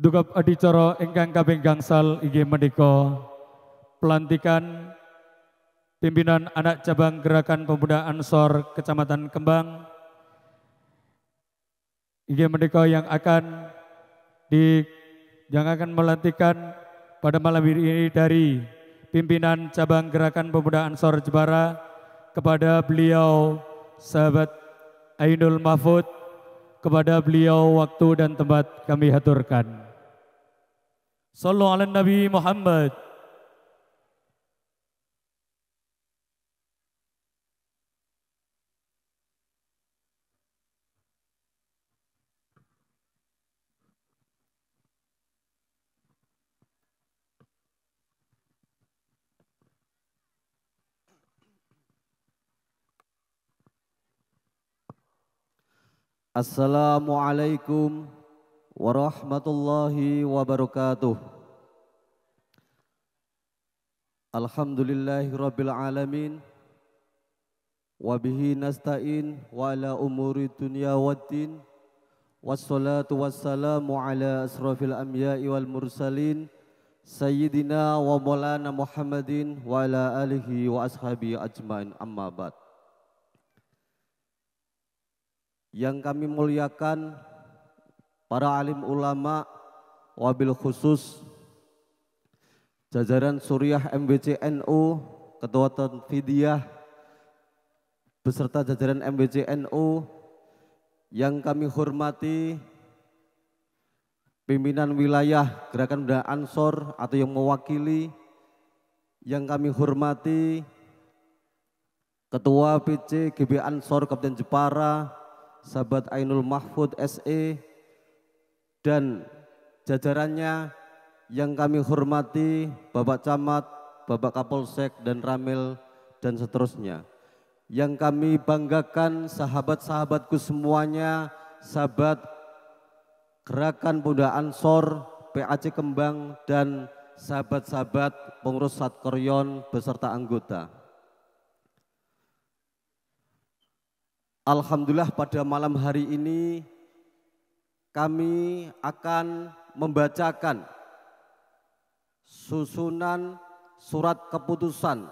Dugap adicara ingkang kaping gangsal inggih menika pelantikan pimpinan anak cabang Gerakan Pemuda Ansor Kecamatan Kembang inggih menika yang akan di yang akan melantikan pada malam hari ini dari pimpinan cabang Gerakan Pemuda Ansor Jebara kepada beliau sahabat Ainul Mahfud kepada beliau waktu dan tempat kami haturkan. صلوا على النبي محمد Assalamualaikum warahmatullahi wabarakatuh. Alhamdulillahi rabbil alamin. Wabihi nasta'in wa ala umuri dunya din. Wassalatu wassalamu ala asrafil amya'i wal mursalin. Sayyidina wa maulana Muhammadin wa ala alihi wa ashabi ajmain amma ba'd. Yang kami muliakan para alim ulama, wabil khusus jajaran Suriah MBCNU, Ketua Tanfidiyah, beserta jajaran MBCNU yang kami hormati, pimpinan wilayah Gerakan Bunda Ansor atau yang mewakili, yang kami hormati, Ketua PC GB Ansor Kapten Jepara, sahabat Ainul Mahfud SE, dan jajarannya yang kami hormati Bapak Camat, Bapak Kapolsek dan Ramil dan seterusnya. Yang kami banggakan sahabat-sahabatku semuanya, sahabat Gerakan Bunda Ansor, PAC Kembang dan sahabat-sahabat pengurus Satkoryon beserta anggota. Alhamdulillah pada malam hari ini kami akan membacakan susunan surat keputusan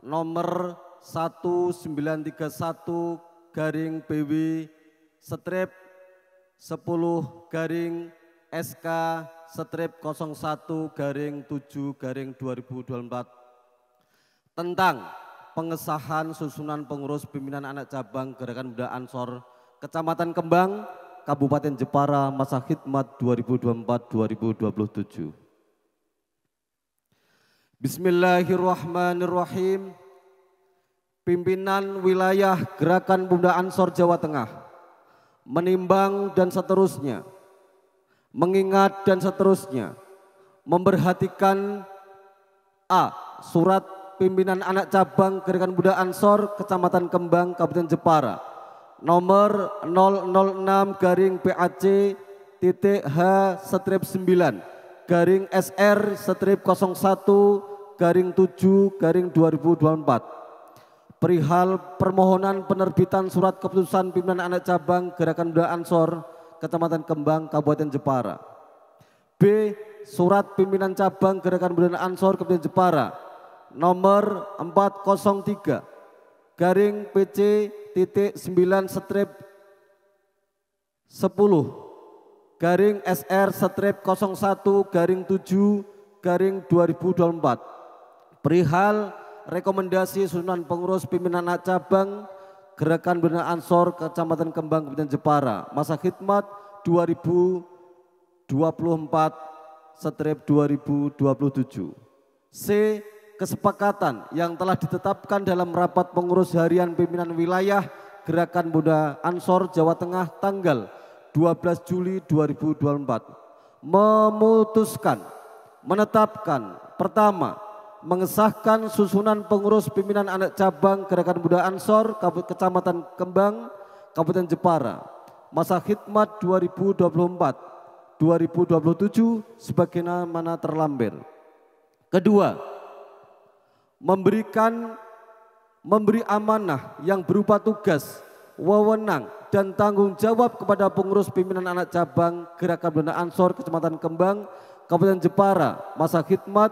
nomor 1931 garing BW strip 10 garing SK strip 01 garing 7 garing 2024 tentang pengesahan susunan pengurus pimpinan anak cabang Gerakan Muda Ansor Kecamatan Kembang Kabupaten Jepara masa khidmat 2024-2027. Bismillahirrahmanirrahim. Pimpinan wilayah Gerakan Bunda Ansor Jawa Tengah menimbang dan seterusnya, mengingat dan seterusnya, memperhatikan A. Surat pimpinan anak cabang Gerakan Bunda Ansor Kecamatan Kembang Kabupaten Jepara nomor 006 garing PAC titik H strip 9 garing SR strip 01 garing 7 garing 2024 perihal permohonan penerbitan surat keputusan pimpinan anak cabang Gerakan Muda Ansor Kecamatan Kembang Kabupaten Jepara B surat pimpinan cabang Gerakan Muda Ansor Kabupaten Jepara nomor 403 garing PC titik 9 strip 10 garing SR strip 01 garing 7 garing 2024 perihal rekomendasi susunan pengurus pimpinan anak cabang Gerakan Bina Ansor Kecamatan Kembang Kabupaten Jepara masa khidmat 2024 strip 2027 C kesepakatan yang telah ditetapkan dalam rapat pengurus harian pimpinan wilayah Gerakan Bunda Ansor Jawa Tengah tanggal 12 Juli 2024 memutuskan menetapkan pertama mengesahkan susunan pengurus pimpinan anak cabang Gerakan Bunda Ansor Kecamatan Kembang Kabupaten Jepara masa khidmat 2024 2027 sebagaimana terlampir. Kedua, memberikan memberi amanah yang berupa tugas, wewenang dan tanggung jawab kepada pengurus pimpinan anak cabang Gerakan Bunda Ansor Kecamatan Kembang, Kabupaten Jepara, masa khidmat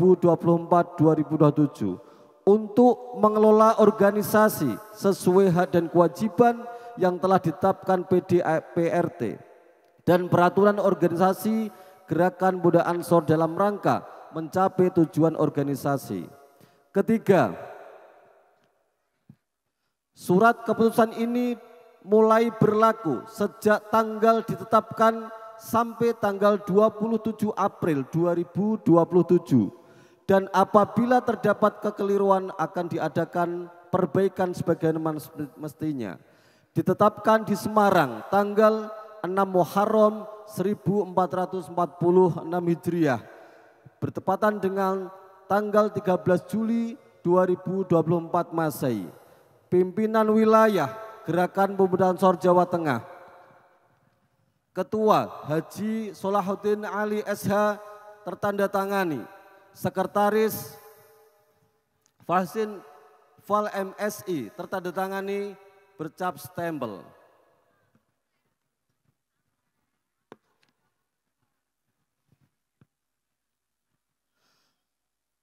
2024-2027 untuk mengelola organisasi sesuai hak dan kewajiban yang telah ditetapkan PDPRT dan peraturan organisasi Gerakan Bunda Ansor dalam rangka mencapai tujuan organisasi. Ketiga, surat keputusan ini mulai berlaku sejak tanggal ditetapkan sampai tanggal 27 April 2027 dan apabila terdapat kekeliruan akan diadakan perbaikan sebagaimana mestinya. Ditetapkan di Semarang tanggal 6 Muharram 1446 Hijriah bertepatan dengan tanggal 13 Juli 2024 Masehi. Pimpinan wilayah Gerakan Pemuda Ansor Jawa Tengah. Ketua Haji Solahuddin Ali SH tertanda tangani. Sekretaris Fasin Val MSI tertanda tangani bercap stempel.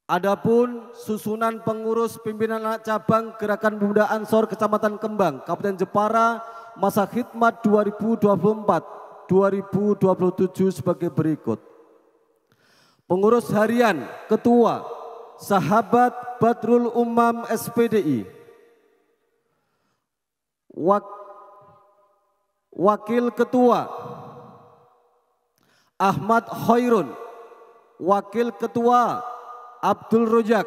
Adapun susunan pengurus pimpinan anak cabang Gerakan Pemuda Ansor Kecamatan Kembang, Kabupaten Jepara, masa khidmat 2024-2027 sebagai berikut. Pengurus harian Ketua Sahabat Badrul Umam SPDI. Wak Wakil Ketua Ahmad Khairun, Wakil Ketua Abdul Rojak,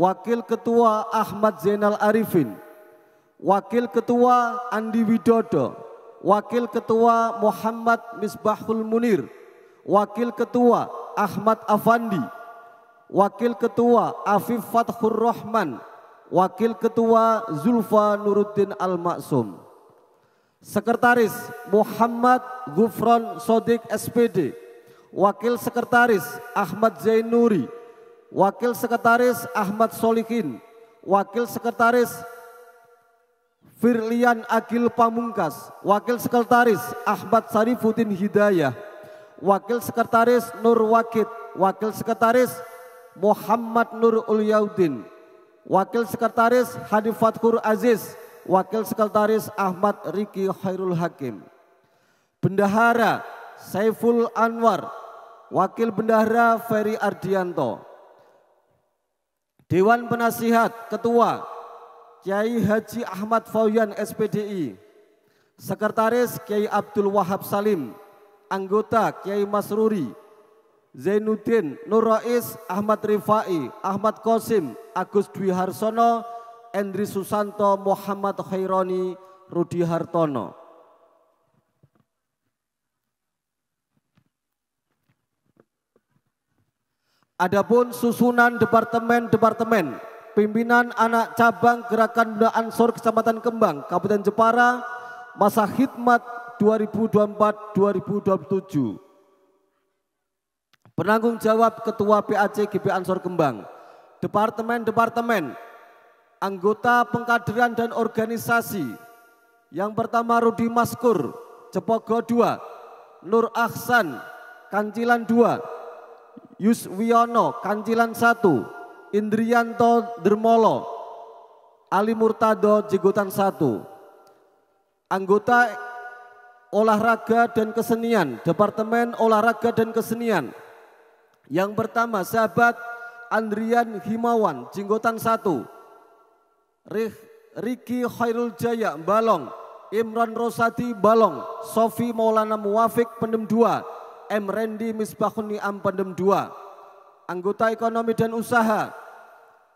Wakil Ketua Ahmad Zainal Arifin, Wakil Ketua Andi Widodo, Wakil Ketua Muhammad Misbahul Munir, Wakil Ketua Ahmad Afandi, Wakil Ketua Afif Fathur Rahman, Wakil Ketua Zulfa Nuruddin Al-Maksum. Sekretaris Muhammad Gufron Sodik SPD, Wakil Sekretaris Ahmad Zainuri, Wakil Sekretaris Ahmad Solihin, Wakil Sekretaris Firlian Agil Pamungkas, Wakil Sekretaris Ahmad Sarifuddin Hidayah, Wakil Sekretaris Nur Wakid, Wakil Sekretaris Muhammad Nur Ulyaudin, Wakil Sekretaris Hanifat Kur Aziz, Wakil Sekretaris Ahmad Riki Khairul Hakim. Bendahara Saiful Anwar, Wakil Bendahara Ferry Ardianto, Dewan Penasihat Ketua Kiai Haji Ahmad Fauyan SPDI, Sekretaris Kiai Abdul Wahab Salim, anggota Kiai Masruri, Zainuddin Nur Rais Ahmad Rifai, Ahmad Kosim, Agus Dwi Harsono, Endri Susanto, Muhammad Khaironi, Rudi Hartono. Adapun susunan departemen-departemen pimpinan anak cabang Gerakan Bunda Ansor Kecamatan Kembang, Kabupaten Jepara, masa khidmat 2024-2027. Penanggung jawab Ketua PAC GP Ansor Kembang, departemen-departemen, anggota pengkaderan dan organisasi. Yang pertama Rudi Maskur, Cepogo 2, Nur Ahsan, Kancilan 2, Yuswiono Kancilan 1, Indrianto Dermolo, Ali Murtado Jegotan 1. Anggota Olahraga dan Kesenian, Departemen Olahraga dan Kesenian. Yang pertama sahabat Andrian Himawan, Jinggotan 1. Riki Khairul Jaya, Balong. Imran Rosati, Balong. Sofi Maulana Muafik, Pendem 2. M. Rendi Misbahun Ni'am Pendem 2, anggota ekonomi dan usaha,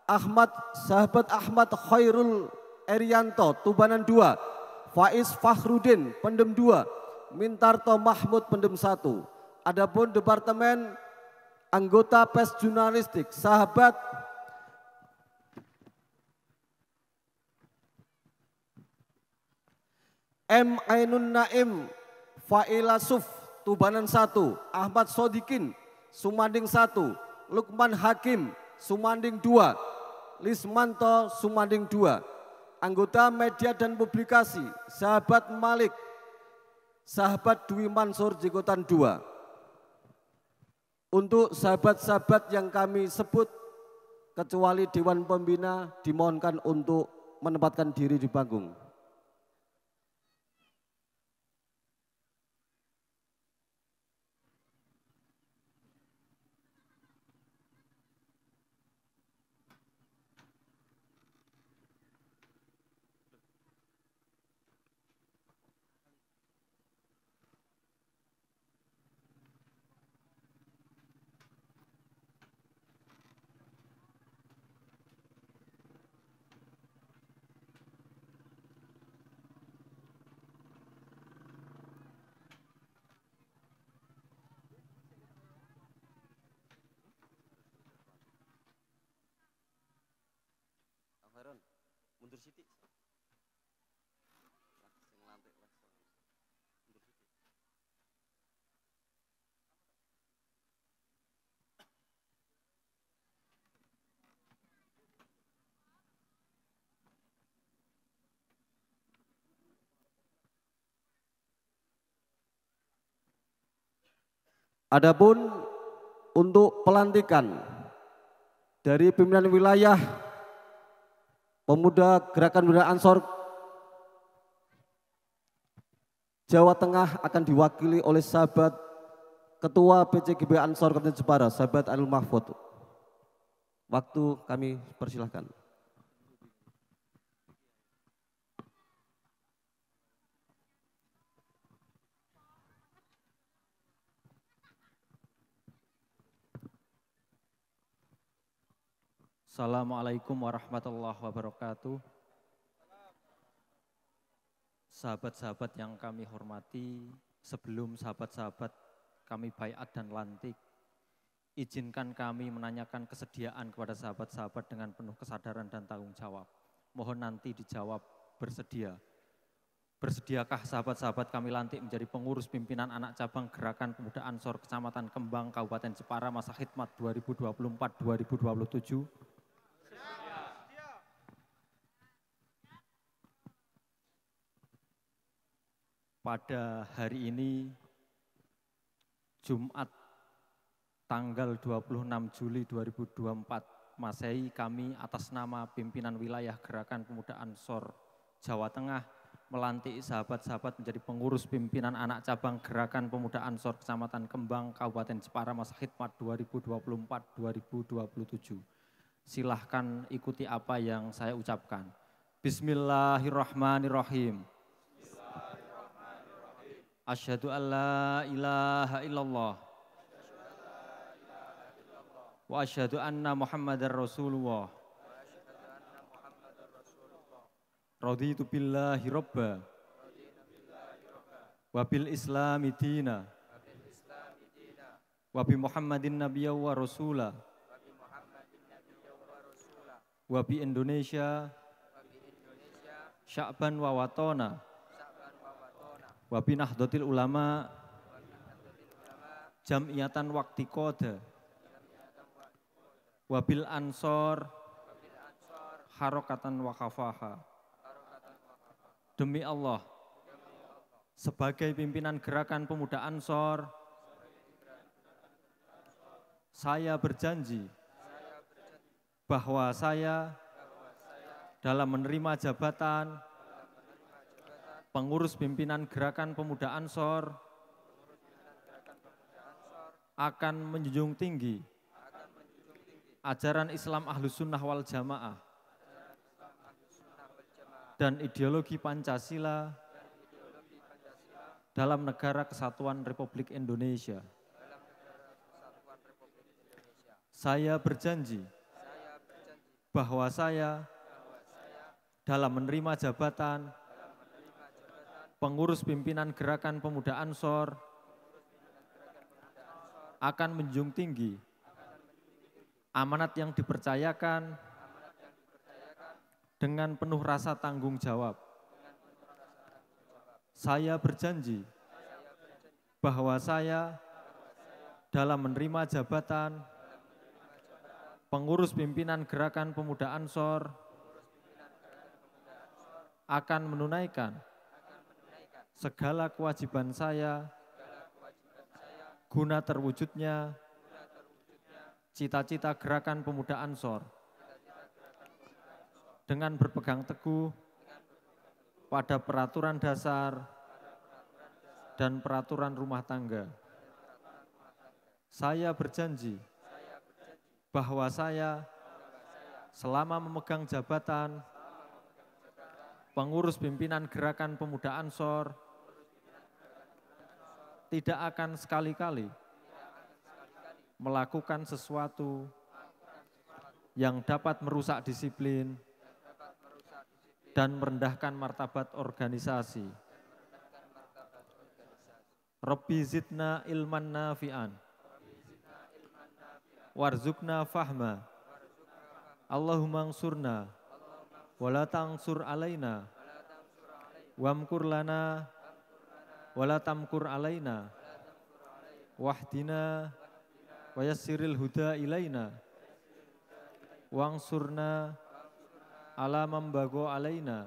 Ahmad Sahabat Ahmad Khairul Erianto Tubanan 2, Faiz Fakhruddin Pendem 2, Mintarto Mahmud Pendem 1. Adapun Departemen anggota pes jurnalistik, sahabat M. Ainun Naim Fa'ilasuf Tubanan 1, Ahmad Sodikin, Sumanding 1, Lukman Hakim, Sumanding 2, Lismanto Sumanding 2. Anggota media dan publikasi, sahabat Malik, sahabat Dwi Mansur Jikotan 2. Untuk sahabat-sahabat yang kami sebut, kecuali Dewan Pembina dimohonkan untuk menempatkan diri di panggung. Adapun untuk pelantikan dari pimpinan wilayah pemuda gerakan muda Ansor Jawa Tengah akan diwakili oleh sahabat Ketua PCGB Ansor Kabupaten Jepara, sahabat Anul Mahfud. Waktu kami persilahkan. Assalamualaikum warahmatullahi wabarakatuh. Sahabat-sahabat yang kami hormati, sebelum sahabat-sahabat kami bayat dan lantik, izinkan kami menanyakan kesediaan kepada sahabat-sahabat dengan penuh kesadaran dan tanggung jawab. Mohon nanti dijawab bersedia. Bersediakah sahabat-sahabat kami lantik menjadi pengurus pimpinan anak cabang Gerakan Pemuda Ansor Kecamatan Kembang Kabupaten Jepara masa khidmat 2024-2027? pada hari ini Jumat tanggal 26 Juli 2024 Masehi kami atas nama pimpinan wilayah Gerakan Pemuda Ansor Jawa Tengah melantik sahabat-sahabat menjadi pengurus pimpinan anak cabang Gerakan Pemuda Ansor Kecamatan Kembang Kabupaten Jepara Masa Khidmat 2024-2027. Silahkan ikuti apa yang saya ucapkan. Bismillahirrahmanirrahim. Asyhadu an la ilaha illallah wa asyhadu anna Muhammadar Rasulullah. Raditu billahi robba wa bil islami dina wa bi Muhammadin nabiyya wa rasula wa bi Indonesia sya'ban wa watona Wabi Nahdlatul Ulama Jam'iatan Wakti Kode Wabil Ansor Harokatan Wakafaha Demi Allah sebagai pimpinan gerakan pemuda Ansor saya berjanji bahwa saya dalam menerima jabatan pengurus pimpinan Gerakan Pemuda Ansor, akan menjunjung tinggi ajaran Islam Ahlus Sunnah wal Jamaah dan ideologi Pancasila dalam negara kesatuan Republik Indonesia. Saya berjanji bahwa saya dalam menerima jabatan pengurus pimpinan Gerakan Pemuda Ansor akan menjunjung tinggi amanat yang dipercayakan dengan penuh rasa tanggung jawab. Saya berjanji bahwa saya dalam menerima jabatan pengurus pimpinan Gerakan Pemuda Ansor akan menunaikan segala kewajiban saya guna terwujudnya cita-cita gerakan pemuda Ansor dengan berpegang teguh pada peraturan dasar dan peraturan rumah tangga. Saya berjanji bahwa saya selama memegang jabatan pengurus pimpinan gerakan pemuda Ansor tidak akan sekali-kali melakukan sesuatu yang dapat merusak disiplin dan merendahkan martabat organisasi. Rabbi zidna ilman nafi'an Warzukna fahma Allahumma angsurna Wala tangsur alaina Wamkur lana wala tamkur alaina wahdina wayassiril huda ilaina wangsurna ala mambago alaina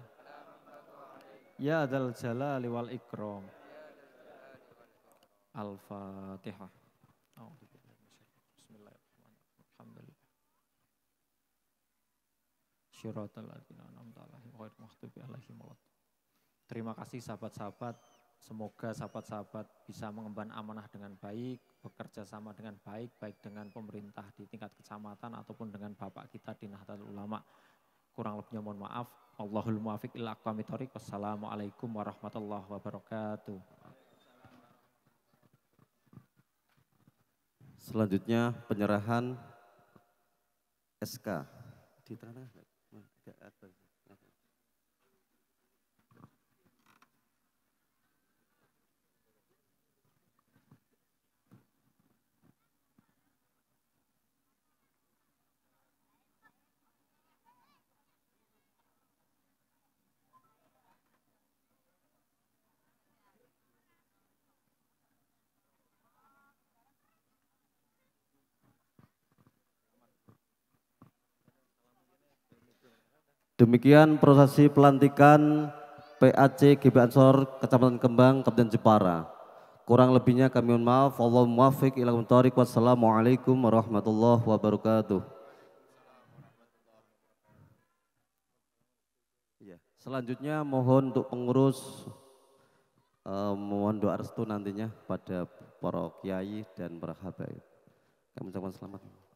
ya dal jalali wal ikram al-fatihah Terima kasih sahabat-sahabat Semoga sahabat-sahabat bisa mengemban amanah dengan baik, bekerja sama dengan baik, baik dengan pemerintah di tingkat kecamatan ataupun dengan Bapak kita di Nahdlatul Ulama. Kurang lebihnya mohon maaf. Allahul muafiq ila aqwamit thoriq. Wassalamualaikum warahmatullahi wabarakatuh. Selanjutnya penyerahan SK. Di tanah. Demikian prosesi pelantikan PAC GB Ansor Kecamatan Kembang, Kabupaten Jepara. Kurang lebihnya kami mohon maaf. Allahumma muwaffiq ila tariq. Wassalamualaikum warahmatullahi wabarakatuh. Ya, selanjutnya mohon untuk pengurus eh, mohon doa restu nantinya pada para kiai dan para habaib. Kami ucapkan selamat.